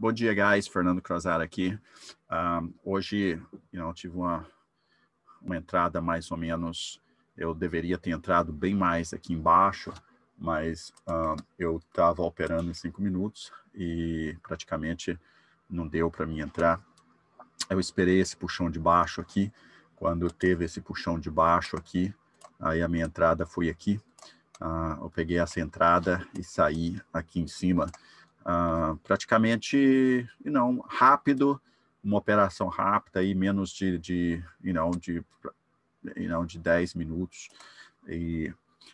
Bom dia, guys. Fernando Crozar aqui. Um, hoje, you know, tive uma, uma entrada mais ou menos. Eu deveria ter entrado bem mais aqui embaixo, mas um, eu estava operando em cinco minutos e praticamente não deu para mim entrar. Eu esperei esse puxão de baixo aqui. Quando teve esse puxão de baixo aqui, aí a minha entrada foi aqui. Uh, eu peguei essa entrada e saí aqui em cima. Ah, praticamente, não rápido, uma operação rápida e menos de, de, de, you de 10 minutos. E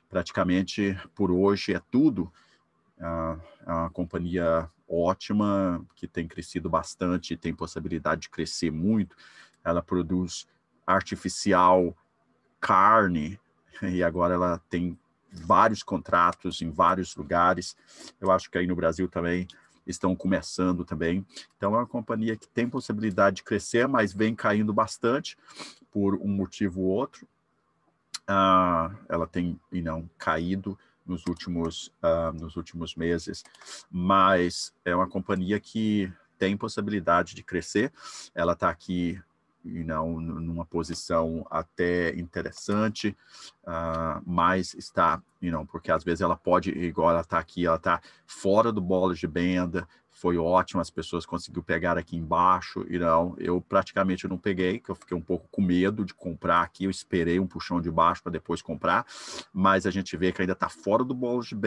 praticamente por hoje é tudo. a ah, é uma companhia ótima, que tem crescido bastante, tem possibilidade de crescer muito. Ela produz artificial carne e agora ela tem vários contratos em vários lugares. Eu acho que aí no Brasil também estão começando também. Então é uma companhia que tem possibilidade de crescer, mas vem caindo bastante por um motivo ou outro. Ah, ela tem e não caído nos últimos ah, nos últimos meses, mas é uma companhia que tem possibilidade de crescer. Ela está aqui e não numa posição até interessante, uh, mas está, you know, porque às vezes ela pode, igual ela está aqui, ela está fora do bolo de benda, foi ótimo, as pessoas conseguiu pegar aqui embaixo, e não, eu praticamente não peguei, que eu fiquei um pouco com medo de comprar aqui, eu esperei um puxão de baixo para depois comprar, mas a gente vê que ainda está fora do bolo de banda.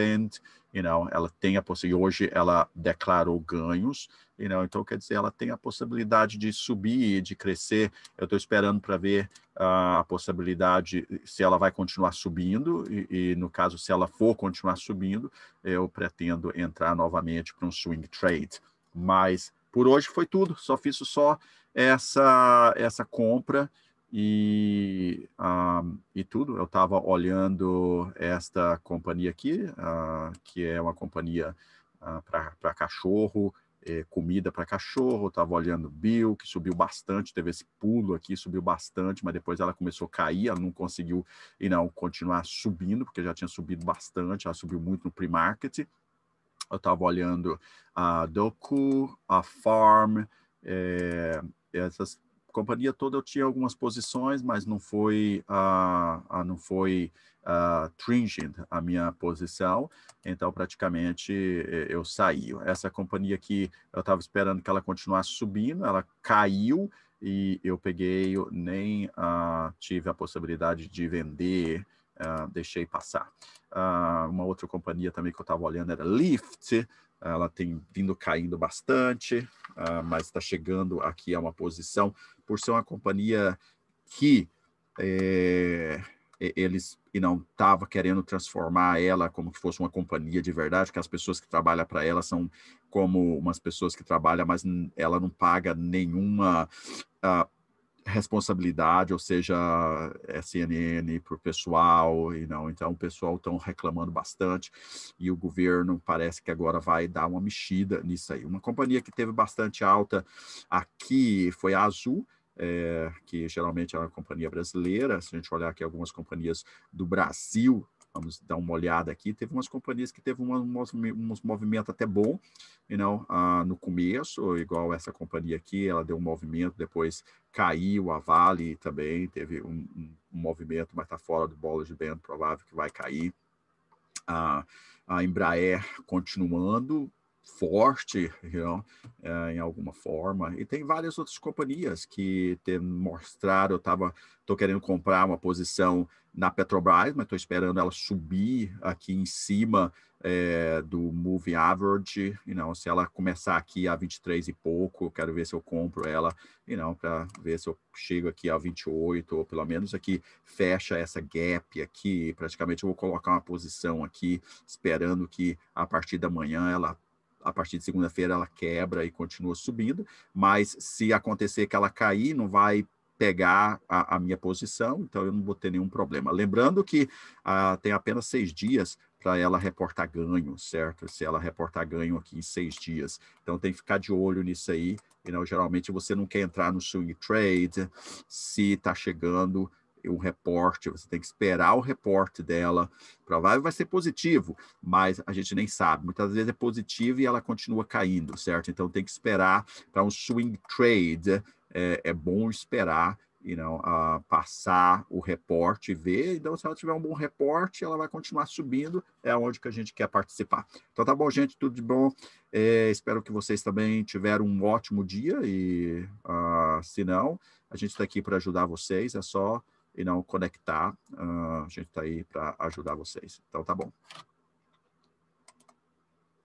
You know, ela tem a possibilidade, hoje ela declarou ganhos, you know, então quer dizer, ela tem a possibilidade de subir, e de crescer. Eu estou esperando para ver uh, a possibilidade se ela vai continuar subindo, e, e, no caso, se ela for continuar subindo, eu pretendo entrar novamente para um swing trade. Mas por hoje foi tudo, só fiz só essa, essa compra e, um, ah, e tudo. Eu estava olhando esta companhia aqui, uh, que é uma companhia uh, ah, para cachorro, eh, comida para cachorro. Estava olhando Bill, que subiu bastante, teve esse pulo aqui, subiu bastante, mas depois ela começou a cair, ela não conseguiu e não continuar subindo, porque já tinha subido bastante, ela subiu muito no pre-market. Eu estava olhando a Doku, a Farm, eh, essas companhia toda eu tinha algumas posições, mas não foi a, ah, a ah, não foi a ah, a minha posição, então praticamente eu saí. Essa companhia que eu estava esperando que ela continuasse subindo, ela caiu e eu peguei nem uh, tive a possibilidade de vender ah, deixei passar. Uh, uma outra companhia também que eu estava olhando era Lyft, ela tem vindo caindo bastante, uh, mas está chegando aqui a uma posição, por ser uma companhia que é, eles e não estava querendo transformar ela como que fosse uma companhia de verdade, que as pessoas que trabalham para ela são como umas pessoas que trabalham, mas ela não paga nenhuma uh, responsabilidade, ou seja, SNN para o pessoal, e não, então o pessoal estão reclamando bastante e o governo parece que agora vai dar uma mexida nisso aí. Uma companhia que teve bastante alta aqui foi a Azul, é, que geralmente é uma companhia brasileira. Se a gente olhar aqui algumas companhias do Brasil, vamos dar uma olhada aqui, teve umas companhias que teve uma, umas, uns movimento até bom, you know, uh, no começo, igual essa companhia aqui, ela deu um movimento, depois caiu, a Vale também teve um, um movimento, mas está fora do bolo de band, provável que vai cair. Uh, a Embraer continuando, forte you know, eh, em alguma forma. E tem várias outras companhias que têm mostrado, eu estava, estou querendo comprar uma posição na Petrobras, mas estou esperando ela subir aqui em cima é, do Moving Average, you know, se ela começar aqui a 23 e pouco, quero ver se eu compro ela, you know, para ver se eu chego aqui a 28, ou pelo menos aqui fecha essa gap aqui, praticamente eu vou colocar uma posição aqui, esperando que a partir da manhã ela a partir de segunda-feira ela quebra e continua subindo, mas se acontecer que ela cair, não vai pegar a, a minha posição, então eu não vou ter nenhum problema. Lembrando que ah, tem apenas seis dias para ela reportar ganho, certo? Se ela reportar ganho aqui em seis dias. Então tem que ficar de olho nisso aí. E, geralmente você não quer entrar no swing trade se está chegando um reporte, você tem que esperar o reporte dela. Provável vai ser positivo, mas a gente nem sabe. Muitas vezes é positivo e ela continua caindo, certo? Então tem que esperar para um swing trade. É, é bom esperar you know, uh, passar o reporte e ver. Então, se ela tiver um bom reporte, ela vai continuar subindo, é onde que a gente quer participar. Então, tá bom, gente, tudo de bom. É, espero que vocês também tiveram um ótimo dia e, uh, se não, a gente está aqui para ajudar vocês. É só e não conectar. Uh, a gente está aí para ajudar vocês. Então, tá bom.